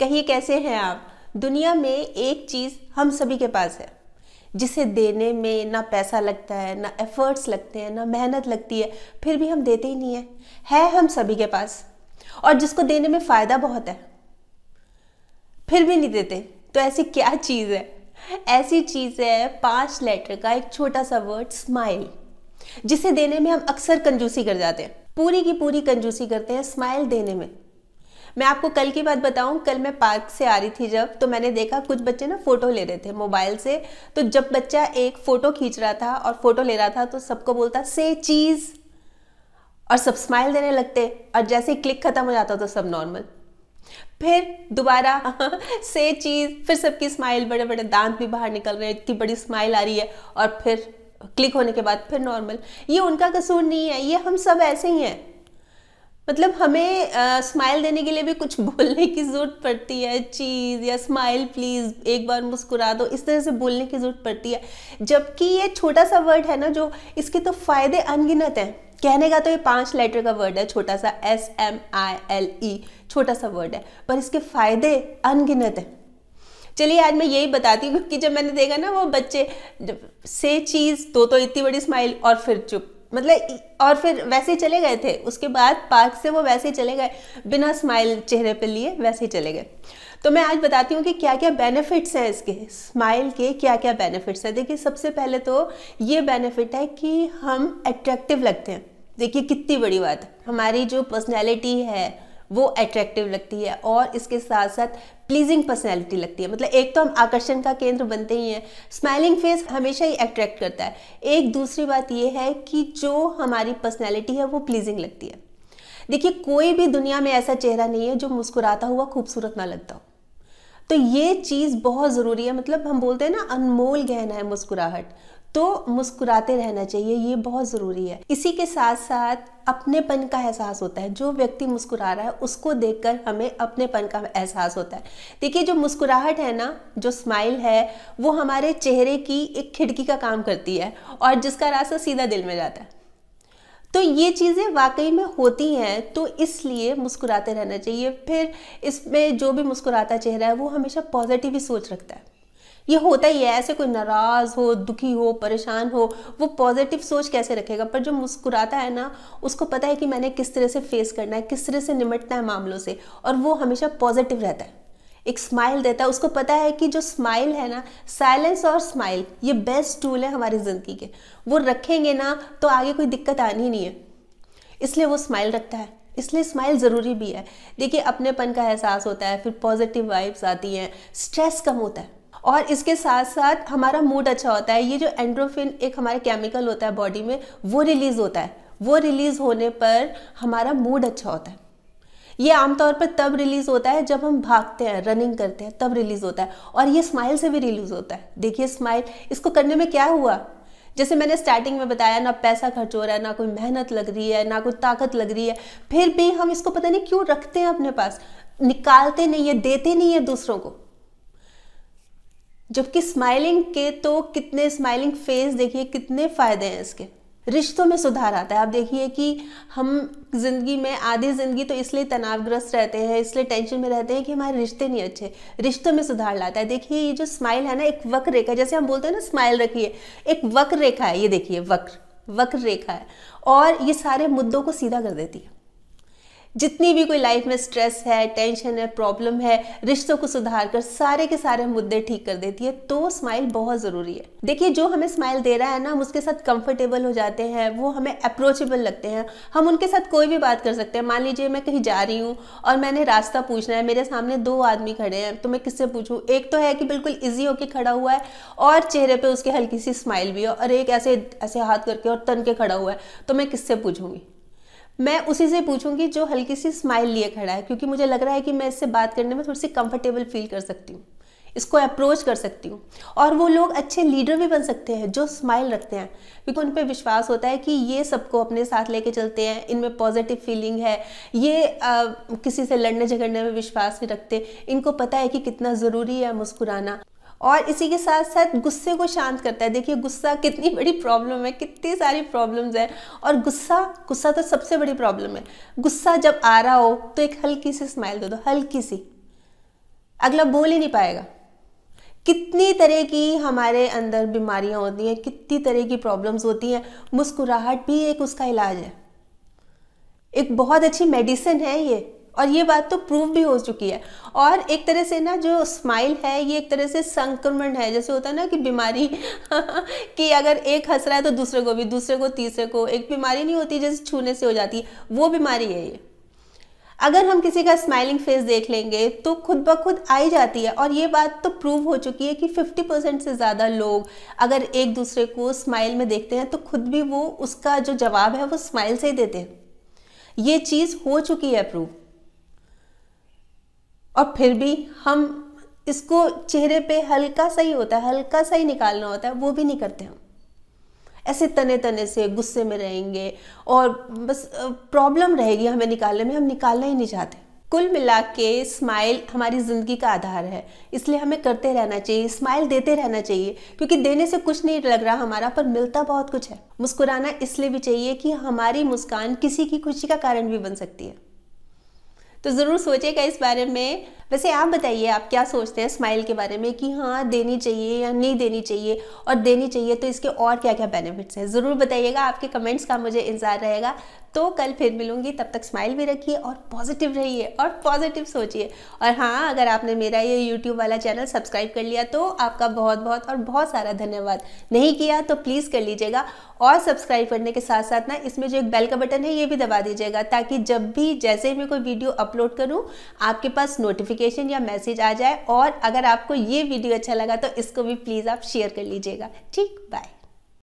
कहिए कैसे हैं आप दुनिया में एक चीज़ हम सभी के पास है जिसे देने में ना पैसा लगता है ना एफर्ट्स लगते हैं ना मेहनत लगती है फिर भी हम देते ही नहीं है है हम सभी के पास और जिसको देने में फ़ायदा बहुत है फिर भी नहीं देते तो ऐसी क्या चीज़ है ऐसी चीज़ है पांच लेटर का एक छोटा सा वर्ड स्माइल जिसे देने में हम अक्सर कंजूसी कर जाते हैं पूरी की पूरी कंजूसी करते हैं स्माइल देने में मैं आपको कल की बात बताऊं कल मैं पार्क से आ रही थी जब तो मैंने देखा कुछ बच्चे ना फोटो ले रहे थे मोबाइल से तो जब बच्चा एक फोटो खींच रहा था और फोटो ले रहा था तो सबको बोलता से चीज और सब स्माइल देने लगते और जैसे ही क्लिक खत्म हो जाता तो सब नॉर्मल फिर दोबारा से चीज़ फिर सबकी स्माइल बड़े बड़े दांत भी बाहर निकल रहे हैं इतनी बड़ी स्माइल आ रही है और फिर क्लिक होने के बाद फिर नॉर्मल ये उनका कसूर नहीं है ये हम सब ऐसे ही हैं मतलब हमें स्माइल देने के लिए भी कुछ बोलने की ज़रूरत पड़ती है चीज़ या स्माइल प्लीज़ एक बार मुस्कुरा दो इस तरह से बोलने की ज़रूरत पड़ती है जबकि ये छोटा सा वर्ड है ना जो इसके तो फ़ायदे अनगिनत हैं कहने का तो ये पांच लेटर का वर्ड है छोटा सा S M I L E e, छोटा सा वर्ड है पर इसके फ़ायदे अनगिनत हैं चलिए आज मैं यही बताती हूँ कि जब मैंने देखा ना वो बच्चे से चीज़ तो तो इतनी बड़ी स्माइल और फिर चुप मतलब और फिर वैसे ही चले गए थे उसके बाद पार्क से वो वैसे ही चले गए बिना स्माइल चेहरे पे लिए वैसे ही चले गए तो मैं आज बताती हूँ कि क्या क्या बेनिफिट्स हैं इसके स्माइल के क्या क्या बेनिफिट्स हैं देखिए सबसे पहले तो ये बेनिफिट है कि हम अट्रैक्टिव लगते हैं देखिए कितनी बड़ी बात है हमारी जो पर्सनैलिटी है वो अट्रैक्टिव लगती है और इसके साथ साथ प्लीजिंग पर्सनैलिटी लगती है मतलब एक तो हम आकर्षण का केंद्र बनते ही हैं स्माइलिंग फेस हमेशा ही अट्रैक्ट करता है एक दूसरी बात यह है कि जो हमारी पर्सनैलिटी है वो प्लीजिंग लगती है देखिए कोई भी दुनिया में ऐसा चेहरा नहीं है जो मुस्कुराता हुआ खूबसूरत ना लगता हो तो ये चीज़ बहुत ज़रूरी है मतलब हम बोलते हैं ना अनमोल गहना है मुस्कुराहट तो मुस्कुराते रहना चाहिए ये बहुत ज़रूरी है इसी के साथ साथ अपनेपन का एहसास होता है जो व्यक्ति मुस्कुरा रहा है उसको देखकर हमें अपनेपन का एहसास होता है देखिए जो मुस्कुराहट है ना जो स्माइल है वो हमारे चेहरे की एक खिड़की का काम करती है और जिसका रास्ता सीधा दिल में जाता है तो ये चीज़ें वाकई में होती हैं तो इसलिए मुस्कुराते रहना चाहिए फिर इसमें जो भी मुस्कुराता चेहरा है वो हमेशा पॉजिटिव ही सोच रखता है ये होता ही है ऐसे कोई नाराज़ हो दुखी हो परेशान हो वो पॉजिटिव सोच कैसे रखेगा पर जो मुस्कुराता है ना उसको पता है कि मैंने किस तरह से फेस करना है किस तरह से निमटना है मामलों से और वो हमेशा पॉजिटिव रहता है एक स्माइल देता है उसको पता है कि जो स्माइल है ना साइलेंस और स्माइल ये बेस्ट टूल है हमारी ज़िंदगी के वो रखेंगे ना तो आगे कोई दिक्कत आनी नहीं है इसलिए वो स्माइल रखता है इसलिए स्माइल ज़रूरी भी है देखिए अपनेपन का एहसास होता है फिर पॉजिटिव वाइब्स आती हैं स्ट्रेस कम होता है और इसके साथ साथ हमारा मूड अच्छा होता है ये जो एंड्रोफिन एक हमारा केमिकल होता है बॉडी में वो रिलीज़ होता है वो रिलीज़ होने पर हमारा मूड अच्छा होता है ये आमतौर पर तब रिलीज़ होता है जब हम भागते हैं रनिंग करते हैं तब रिलीज़ होता है और ये स्माइल से भी रिलीज़ होता है देखिए स्माइल इसको करने में क्या हुआ जैसे मैंने स्टार्टिंग में बताया ना पैसा खर्च हो रहा है ना कोई मेहनत लग रही है ना कोई ताकत लग रही है फिर भी हम इसको पता नहीं क्यों रखते हैं अपने पास निकालते नहीं है देते नहीं है दूसरों को जबकि स्माइलिंग के तो कितने स्माइलिंग फेस देखिए कितने फ़ायदे हैं इसके रिश्तों में सुधार आता है आप देखिए कि हम ज़िंदगी में आधी ज़िंदगी तो इसलिए तनावग्रस्त रहते हैं इसलिए टेंशन में रहते हैं कि हमारे रिश्ते नहीं अच्छे रिश्तों में सुधार लाता है देखिए ये जो स्माइल है ना एक वक्र रेखा जैसे हम बोलते हैं ना स्माइल रखिए एक वक्र रेखा है ये देखिए वक्र वक्र रेखा है और ये सारे मुद्दों को सीधा कर देती है जितनी भी कोई लाइफ में स्ट्रेस है टेंशन है प्रॉब्लम है रिश्तों को सुधार कर सारे के सारे मुद्दे ठीक कर देती है तो स्माइल बहुत ज़रूरी है देखिए जो हमें स्माइल दे रहा है ना हम उसके साथ कंफर्टेबल हो जाते हैं वो हमें अप्रोचेबल लगते हैं हम उनके साथ कोई भी बात कर सकते हैं मान लीजिए मैं कहीं जा रही हूँ और मैंने रास्ता पूछना है मेरे सामने दो आदमी खड़े हैं तो मैं किससे पूछूँ एक तो है कि बिल्कुल ईजी होकर खड़ा हुआ है और चेहरे पर उसकी हल्की सी स्माइल भी हो और एक ऐसे ऐसे हाथ करके और तन के खड़ा हुआ है तो मैं किससे पूछूंगी मैं उसी से पूछूंगी जो हल्की सी स्माइल लिए खड़ा है क्योंकि मुझे लग रहा है कि मैं इससे बात करने में थोड़ी सी कंफर्टेबल फील कर सकती हूँ इसको अप्रोच कर सकती हूँ और वो लोग अच्छे लीडर भी बन सकते हैं जो स्माइल रखते हैं क्योंकि उन पर विश्वास होता है कि ये सबको अपने साथ लेके चलते हैं इनमें पॉजिटिव फीलिंग है ये आ, किसी से लड़ने झगड़ने में विश्वास नहीं रखते इनको पता है कि कितना ज़रूरी है मुस्कुराना और इसी के साथ साथ गुस्से को शांत करता है देखिए गुस्सा कितनी बड़ी प्रॉब्लम है कितनी सारी प्रॉब्लम्स हैं और गुस्सा गुस्सा तो सबसे बड़ी प्रॉब्लम है गुस्सा जब आ रहा हो तो एक हल्की सी स्माइल दे दो हल्की सी अगला बोल ही नहीं पाएगा कितनी तरह की हमारे अंदर बीमारियां होती हैं कितनी तरह की प्रॉब्लम्स होती हैं मुस्कुराहट भी एक उसका इलाज है एक बहुत अच्छी मेडिसिन है ये और ये बात तो प्रूव भी हो चुकी है और एक तरह से ना जो स्माइल है ये एक तरह से संक्रमण है जैसे होता है ना कि बीमारी कि अगर एक हंस रहा है तो दूसरे को भी दूसरे को तीसरे को एक बीमारी नहीं होती जैसे छूने से हो जाती है वो बीमारी है ये अगर हम किसी का स्माइलिंग फेस देख लेंगे तो खुद ब खुद आई जाती है और ये बात तो प्रूव हो चुकी है कि 50 परसेंट से ज़्यादा लोग अगर एक दूसरे को स्माइल में देखते हैं तो खुद भी वो उसका जो जवाब है वो स्माइल से ही देते हैं ये चीज़ हो चुकी है प्रूव और फिर भी हम इसको चेहरे पे हल्का सा ही होता है हल्का सा ही निकालना होता है वो भी नहीं करते हम ऐसे तने तने से गुस्से में रहेंगे और बस प्रॉब्लम रहेगी हमें निकालने में हम निकालना ही नहीं चाहते कुल मिला के स्माइल हमारी ज़िंदगी का आधार है इसलिए हमें करते रहना चाहिए स्माइल देते रहना चाहिए क्योंकि देने से कुछ नहीं लग रहा हमारा पर मिलता बहुत कुछ है मुस्कुराना इसलिए भी चाहिए कि हमारी मुस्कान किसी की खुशी का कारण भी बन सकती है तो ज़रूर सोचेगा इस बारे में वैसे आप बताइए आप क्या सोचते हैं स्माइल के बारे में कि हाँ देनी चाहिए या नहीं देनी चाहिए और देनी चाहिए तो इसके और क्या क्या बेनिफिट्स हैं ज़रूर बताइएगा आपके कमेंट्स का मुझे इंतज़ार रहेगा तो कल फिर मिलूंगी तब तक स्माइल भी रखिए और पॉजिटिव रहिए और पॉजिटिव सोचिए और हाँ अगर आपने मेरा ये यूट्यूब वाला चैनल सब्सक्राइब कर लिया तो आपका बहुत बहुत और बहुत सारा धन्यवाद नहीं किया तो प्लीज़ कर लीजिएगा और सब्सक्राइब करने के साथ साथ ना इसमें जो एक बेल का बटन है ये भी दबा दीजिएगा ताकि जब भी जैसे ही मैं कोई वीडियो अपलोड करूँ आपके पास नोटिफिकेशन या मैसेज आ जाए और अगर आपको ये वीडियो अच्छा लगा तो इसको भी प्लीज़ आप शेयर कर लीजिएगा ठीक बाय